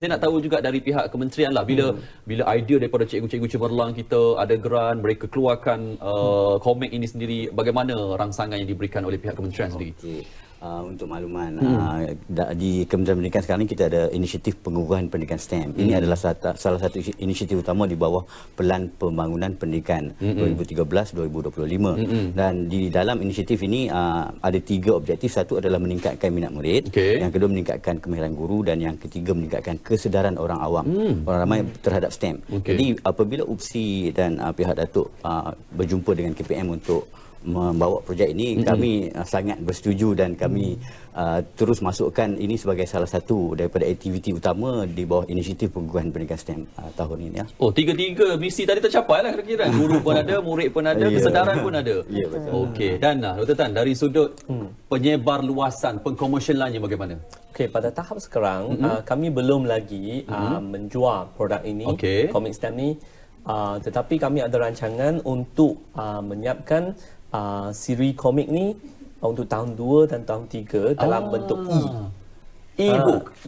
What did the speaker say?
saya nak tahu juga dari pihak kementerian lah bila hmm. bila idea daripada cikgu-cikgu cemerlang kita ada geran mereka keluarkan uh, komik hmm. ini sendiri bagaimana rangsangan yang diberikan oleh pihak kementerian sendiri. Okay. Uh, untuk makluman hmm. uh, di Kementerian Pendidikan sekarang ini kita ada inisiatif pengukuhan pendidikan STEM. Hmm. Ini adalah salah, salah satu inisiatif utama di bawah pelan pembangunan pendidikan hmm. 2013-2025. Hmm. hmm. Dan di dalam inisiatif ini uh, ada tiga objektif. Satu adalah meningkatkan minat murid, okay. yang kedua meningkatkan kemahiran guru dan yang ketiga meningkatkan kesedaran orang awam, hmm. orang ramai terhadap STEM. Okay. Jadi apabila UPSI dan uh, pihak Datuk uh, berjumpa dengan KPM untuk membawa projek ini mm-hmm. kami uh, sangat bersetuju dan kami uh, terus masukkan ini sebagai salah satu daripada aktiviti utama di bawah inisiatif perguruan pendidikan STEM uh, tahun ini ya. Oh tiga-tiga misi tadi tercapai lah kira-kira. Guru pun ada, murid pun ada, yeah. Ya, kesedaran pun ada. yeah, ya, Okey dan uh, Dr. Tan dari sudut hmm. penyebar luasan pengkomersialannya bagaimana? Okey pada tahap sekarang mm-hmm. uh, kami belum lagi uh, mm-hmm. menjual produk ini, okay. komik stamp ini Ah, tetapi kami ada rancangan untuk uh, menyiapkan uh, siri komik ni untuk tahun 2 dan tahun 3 dalam oh. bentuk e. Hmm. e-book. E